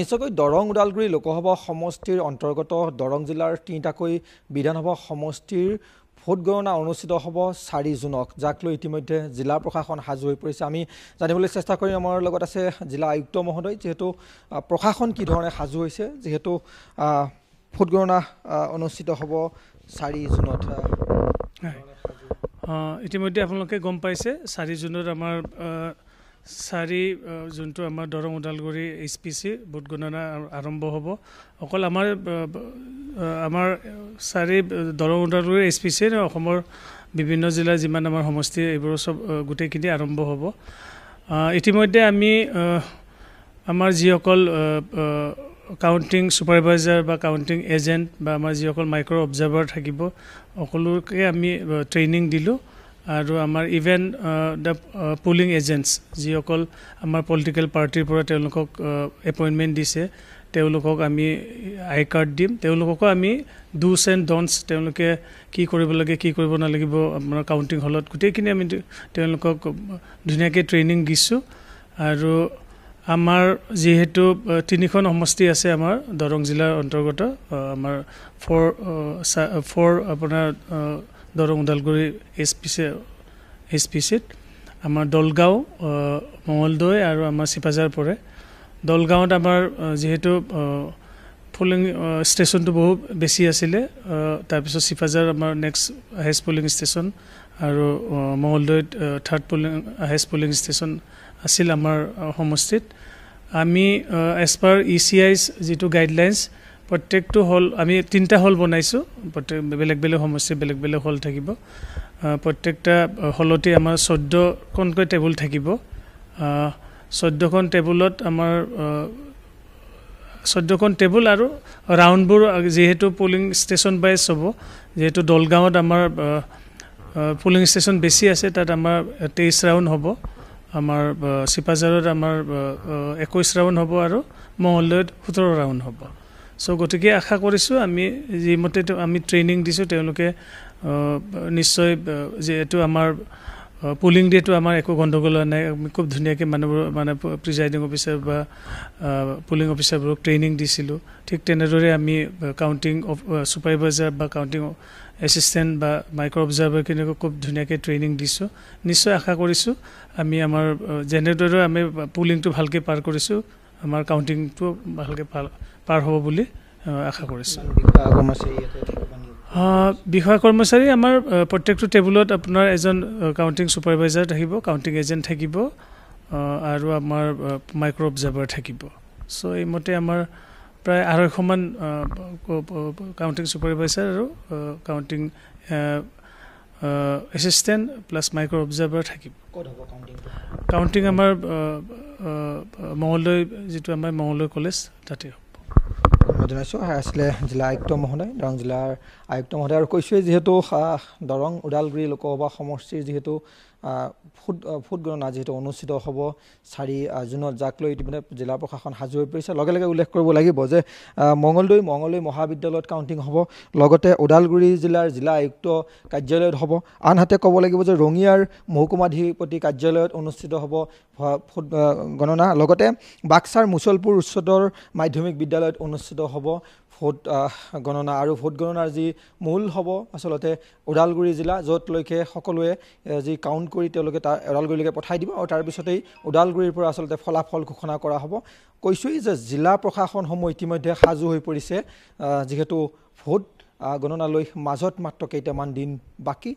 নিশ্চয়কৈ দৰং ওদালগুৰি লোকসভা সমষ্টিৰ অন্তৰ্গত দৰং জিলাৰ তিনিটাকৈ বিধানসভা সমষ্টিৰ ভোট গণনা অনুষ্ঠিত হ'ব চাৰি জুনক যাক লৈ ইতিমধ্যে জিলা প্ৰশাসন সাজু হৈ পৰিছে আমি জানিবলৈ চেষ্টা কৰিম আমাৰ লগত আছে জিলা আয়ুক্ত মহোদয় যিহেতু প্ৰশাসন কি ধৰণে সাজু হৈছে যিহেতু ভোট গণনা অনুষ্ঠিত হ'ব চাৰি জুনত ইতিমধ্যে আপোনালোকে গম পাইছে চাৰি জুনত আমাৰ চাৰি যোনটো আমাৰ Darrang Udalguri H P C vote গণনা আৰম্ভ হ'ব অকল আমাৰ আমাৰ চাৰি Darrang Udalguri H P C অসমৰ বিভিন্ন জিলাৰ যিমান আমাৰ সমষ্টি এইবোৰ চব গোটেইখিনি আৰম্ভ হ'ব ইতিমধ্যে আমি আমাৰ যিসকল কাউণ্টিং ছুপাৰভাইজাৰ বা কাউণ্টিং এজেণ্ট বা আমাৰ যিসকল মাইক্ৰ' অবজাৰ্ভাৰ থাকিব সকলোকে আমি ট্ৰেইনিং দিলোঁ আৰু আমাৰ ইভেন দ্য পুলিং এজেণ্টছ যিসকল আমাৰ পলিটিকেল পাৰ্টিৰ পৰা তেওঁলোকক এপইণ্টমেণ্ট দিছে তেওঁলোকক আমি আই কাৰ্ড দিম তেওঁলোককো আমি ডুছ এণ্ড ডনছ তেওঁলোকে কি কৰিব লাগে কি কৰিব নালাগিব আমাৰ কাউণ্টিং হলত গোটেইখিনি আমি তেওঁলোকক ধুনীয়াকৈ ট্ৰেইনিং দিছোঁ আৰু আমাৰ যিহেতু তিনিখন সমষ্টি আছে আমাৰ দৰং জিলাৰ অন্তৰ্গত আমাৰ ফৰ ফৰ আপোনাৰ Darrang Udalguri S P C S P চিত আমাৰ দলগাঁও মঙলদৈ আৰু আমাৰ চিপাজাৰ পৰে দলগাঁৱত আমাৰ যিহেতু পলিং ষ্টেচনটো বহু বেছি আছিলে তাৰপিছত চিপাজাৰ আমাৰ নেক্সট হায়েষ্ট পলিং ষ্টেচন আৰু মঙলদৈত third polling highest polling station আছিল আমাৰ সমষ্টিত আমি এজ পাৰ ই চি আইছ যিটো গাইডলাইনছ প্ৰত্যেকটো হল আমি তিনিটা হল বনাইছোঁ প্ৰত্যেক বেলেগ বেলেগ সমস্যা বেলেগ বেলেগ হল থাকিব প্ৰত্যেকটা হলতে আমাৰ চৈধ্যখনকৈ টেবুল থাকিব চৈধ্যখন টেবুলত আমাৰ চৈধ্যখন টেবুল আৰু ৰাউণ্ডবোৰ যিহেতু পুলিং ষ্টেচন বাইজ হ'ব যিহেতু দলগাঁৱত আমাৰ পুলিং ষ্টেচন বেছি আছে তাত আমাৰ তেইছ ৰাউণ্ড হ'ব আমাৰ চিপাঝাৰত আমাৰ একৈছ ৰাউণ্ড হ'ব আৰু মঙলদৈত সোতৰ ৰাউণ্ড হ'ব চ' গতিকে আশা কৰিছোঁ আমি যিমতে আমি ট্ৰেইনিং দিছোঁ তেওঁলোকে নিশ্চয় যিহেতু আমাৰ পুলিং ডেটো আমাৰ একো গণ্ডগোল নাই আমি খুব ধুনীয়াকৈ মানুহবোৰ মানে প্ৰিজাইডিং অফিচাৰ বা পুলিং অফিচাৰবোৰক ট্ৰেইনিং দিছিলোঁ ঠিক তেনেদৰে আমি কাউণ্টিং ছুপাৰভাইজাৰ বা কাউণ্টিং এচিষ্টেণ্ট বা মাইক্ৰ' অবজাৰ্ভাৰখিনিকো খুব ধুনীয়াকৈ ট্ৰেইনিং দিছোঁ নিশ্চয় আশা কৰিছোঁ আমি আমাৰ যেনেদৰে আমি পুলিংটো ভালকৈ পাৰ কৰিছোঁ আমাৰ কাউণ্টিংটো ভালকে পাৰ হ'ব বুলি আশা কৰিছোঁ বিষয়া কৰ্মচাৰী আমাৰ প্ৰত্যেকটো টেবুলত আপোনাৰ এজন কাউণ্টিং ছুপাৰভাইজাৰ থাকিব কাউণ্টিং এজেণ্ট থাকিব আৰু আমাৰ মাইক্ৰ' অবজাৰ্ভাৰ থাকিব চ' এইমতে আমাৰ প্ৰায় আঢ়ৈশমান কাউণ্টিং ছুপাৰভাইজাৰ আৰু counting assistant plus micro' observer থাকিব কাউণ্টিং আমাৰ মঙলদৈ যিটো আমাৰ মঙলদৈ কলেজ তাতে হ'ব জনাইছোঁ আছিলে জিলা আয়ুক্ত মহোদয় দৰং জিলাৰ আয়ুক্ত মহোদয় আৰু কৈছোঁৱেই যিহেতু দৰং ওদালগুৰি লোকসভা সমষ্টিৰ যিহেতু ভোট ভোটগণনা যিহেতু অনুষ্ঠিত হ'ব চাৰি জুনত যাক লৈ ইতিমধ্যে জিলা প্ৰশাসন সাজু হৈ পৰিছে লগে লগে উল্লেখ কৰিব লাগিব যে মঙলদৈ মঙলদৈ মহাবিদ্যালয়ত কাউণ্টিং হ'ব লগতে ওদালগুৰি জিলাৰ জিলা আয়ুক্ত কাৰ্যালয়ত হ'ব আনহাতে ক'ব লাগিব যে ৰঙিয়াৰ মহকুমাধিপতি কাৰ্যালয়ত অনুষ্ঠিত হ'ব ভোট গণনা লগতে বাক্সাৰ মুছলপুৰ উচ্চতৰ মাধ্যমিক বিদ্যালয়ত অনুষ্ঠিত হ'ব হ'ব ভোট গণনা আৰু ভোট গণনাৰ যি মূল হ'ব আচলতে ওদালগুৰি জিলা য'তলৈকে সকলোৱে যি কাউণ্ট কৰি তেওঁলোকে তাৰ ওদালগুৰিলৈকে পঠাই দিব আৰু তাৰপিছতেই ওদালগুৰিৰ পৰা আচলতে ফলাফল ঘোষণা কৰা হ'ব কৈছোঁৱেই যে জিলা প্ৰশাসনসমূহ ইতিমধ্যে সাজু হৈ পৰিছে যিহেতু ভোট গণনালৈ মাজত মাত্ৰ কেইটামান দিন বাকী